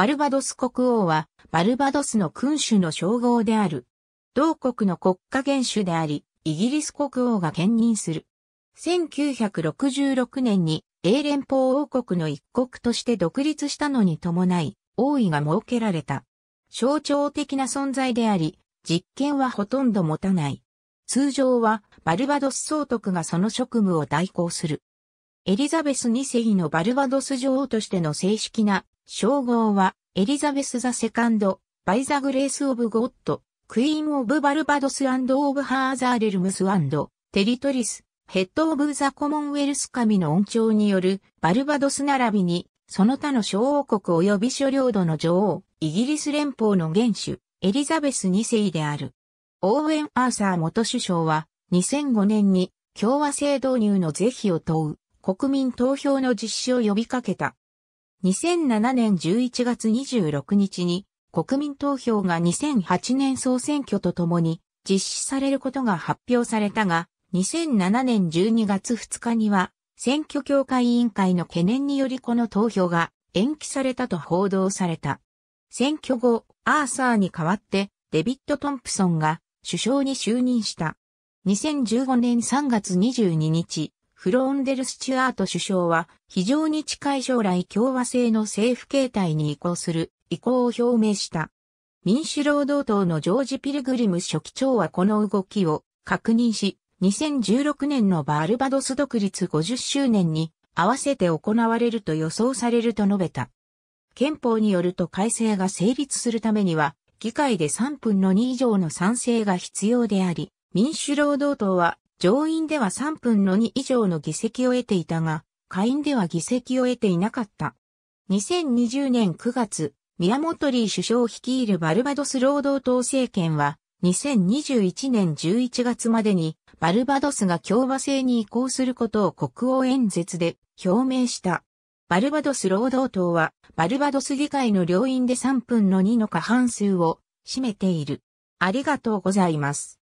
バルバドス国王は、バルバドスの君主の称号である。同国の国家元首であり、イギリス国王が兼任する。1966年に英連邦王国の一国として独立したのに伴い、王位が設けられた。象徴的な存在であり、実権はほとんど持たない。通常はバルバドス総督がその職務を代行する。エリザベス2世のバルバドス女王としての正式な称号は、エリザベス・ザ・セカンド、バイ・ザ・グレース・オブ・ゴッド、クイーン・オブ・バルバドス・アンド・オブ・ハーザー・レルムス・アンド、テリトリス、ヘッド・オブ・ザ・コモンウェルス神の恩寵による、バルバドス並びに、その他の小王国及び諸領土の女王、イギリス連邦の元首、エリザベス2世である。オーウェン・アーサー元首相は、2005年に共和制導入の是非を問う国民投票の実施を呼びかけた。2007年11月26日に国民投票が2008年総選挙とともに実施されることが発表されたが、2007年12月2日には選挙協会委員会の懸念によりこの投票が延期されたと報道された。選挙後、アーサーに代わってデビッド・トンプソンが首相に就任した。2015年3月22日、フロンデル・スチュアート首相は、非常に近い将来共和制の政府形態に移行する意向を表明した。民主労働党のジョージ・ピルグリム書記長はこの動きを確認し、2016年のバルバドス独立50周年に合わせて行われると予想されると述べた。憲法によると改正が成立するためには、議会で3分の2以上の賛成が必要であり、民主労働党は上院では3分の2以上の議席を得ていたが、下院では議席を得ていなかった。2020年9月、宮本リー首相率いるバルバドス労働党政権は、2021年11月までにバルバドスが共和制に移行することを国王演説で表明した。バルバドス労働党はバルバドス議会の両院で3分の2の過半数を占めている。ありがとうございます。